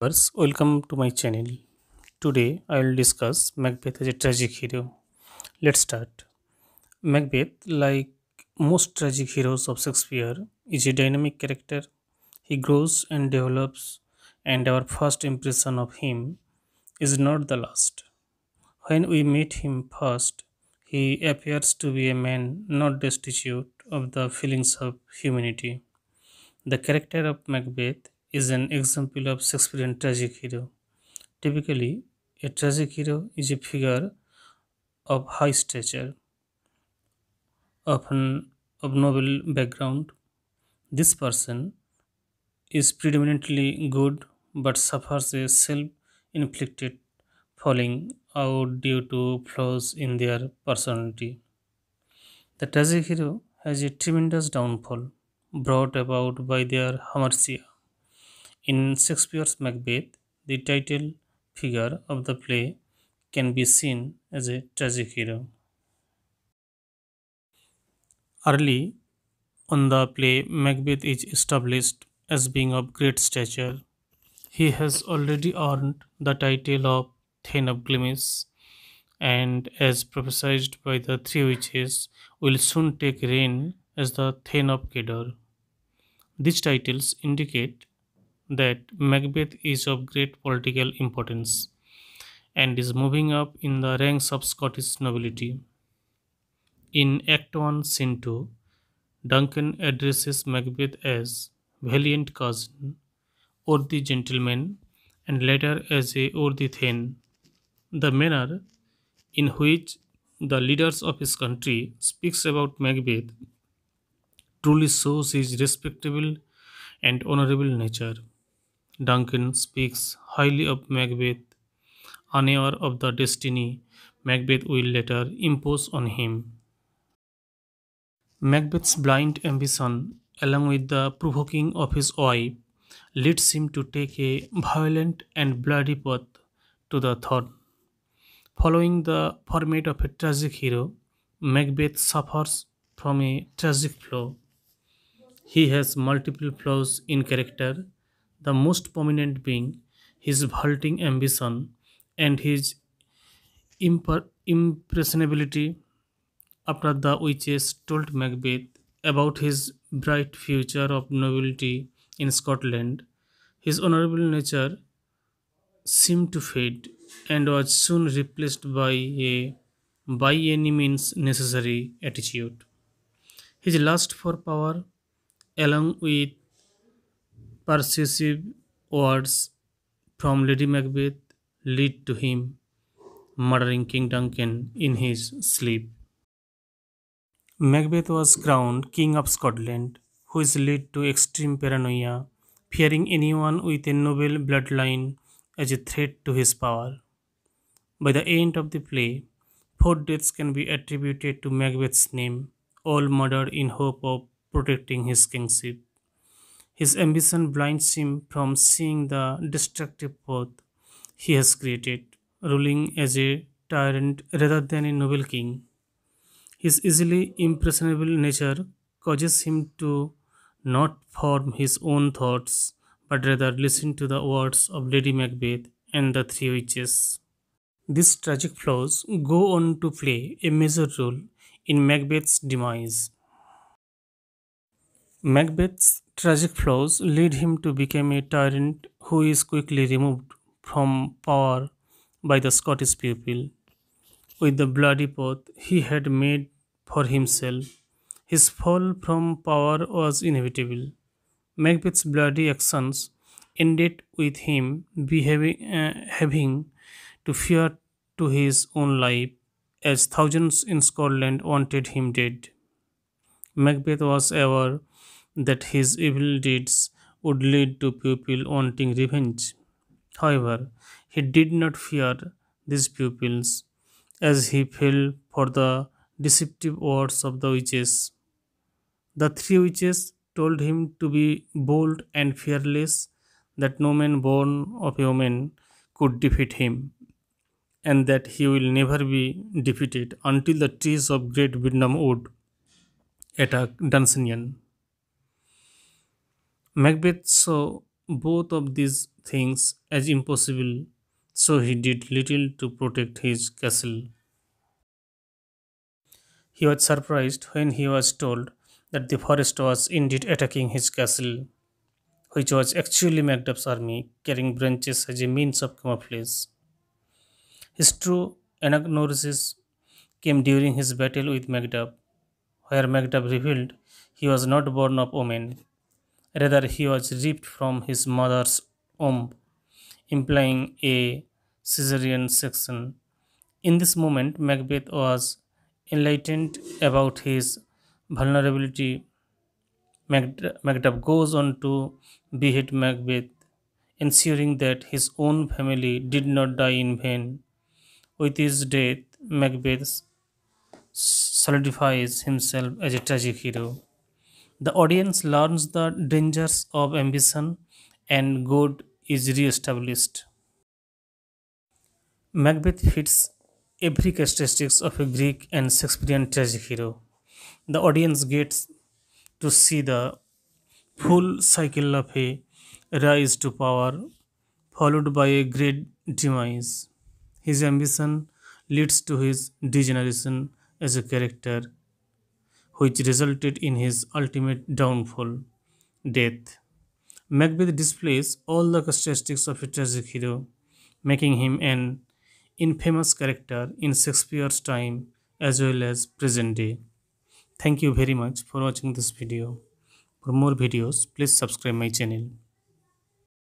welcome to my channel today i will discuss macbeth as a tragic hero let's start macbeth like most tragic heroes of shakespeare is a dynamic character he grows and develops and our first impression of him is not the last when we meet him first he appears to be a man not destitute of the feelings of humanity the character of macbeth is an example of Shakespearean tragic hero. Typically, a tragic hero is a figure of high stature, often of noble background. This person is predominantly good but suffers a self inflicted falling out due to flaws in their personality. The tragic hero has a tremendous downfall brought about by their hamartia in Shakespeare's Macbeth, the title figure of the play can be seen as a tragic hero. Early on the play, Macbeth is established as being of great stature. He has already earned the title of Thane of Glamis, and as prophesied by the three witches, will soon take reign as the Thane of Kedar. These titles indicate that Macbeth is of great political importance and is moving up in the ranks of Scottish nobility. In Act 1, Scene 2, Duncan addresses Macbeth as valiant cousin, worthy gentleman, and later as a worthy thane. The manner in which the leaders of his country speaks about Macbeth truly shows his respectable and honorable nature. Duncan speaks highly of Macbeth. Unaware of the destiny Macbeth will later impose on him. Macbeth's blind ambition, along with the provoking of his wife, leads him to take a violent and bloody path to the throne. Following the format of a tragic hero, Macbeth suffers from a tragic flaw. He has multiple flaws in character the most prominent being his vaulting ambition and his impressionability after the witches told Macbeth about his bright future of nobility in Scotland, his honourable nature seemed to fade and was soon replaced by a by any means necessary attitude. His lust for power, along with persuasive words from Lady Macbeth lead to him murdering King Duncan in his sleep. Macbeth was crowned King of Scotland, which led to extreme paranoia, fearing anyone with a noble bloodline as a threat to his power. By the end of the play, four deaths can be attributed to Macbeth's name, all murdered in hope of protecting his kingship. His ambition blinds him from seeing the destructive path he has created, ruling as a tyrant rather than a noble king. His easily impressionable nature causes him to not form his own thoughts, but rather listen to the words of Lady Macbeth and the three witches. These tragic flaws go on to play a major role in Macbeth's demise. Macbeth's Tragic flaws lead him to become a tyrant who is quickly removed from power by the Scottish people. With the bloody path he had made for himself, his fall from power was inevitable. Macbeth's bloody actions ended with him behaving, uh, having to fear to his own life as thousands in Scotland wanted him dead. Macbeth was ever that his evil deeds would lead to pupils wanting revenge. However, he did not fear these pupils as he fell for the deceptive words of the witches. The three witches told him to be bold and fearless, that no man born of a woman could defeat him, and that he will never be defeated until the trees of great Vidnam would attack Dunsinian. Macbeth saw both of these things as impossible, so he did little to protect his castle. He was surprised when he was told that the forest was indeed attacking his castle, which was actually Macduff's army carrying branches as a means of camouflage. His true anagnorisis came during his battle with Macduff, where Macduff revealed he was not born of woman Rather, he was ripped from his mother's womb, implying a caesarean section. In this moment, Macbeth was enlightened about his vulnerability. Macduff goes on to behead Macbeth, ensuring that his own family did not die in vain. With his death, Macbeth solidifies himself as a tragic hero. The audience learns the dangers of ambition and good is re-established. Macbeth fits every characteristic of a Greek and Shakespearean tragic hero. The audience gets to see the full cycle of a rise to power followed by a great demise. His ambition leads to his degeneration as a character which resulted in his ultimate downfall death. Macbeth displays all the characteristics of a tragic hero, making him an infamous character in Shakespeare's time as well as present day. Thank you very much for watching this video. For more videos, please subscribe my channel.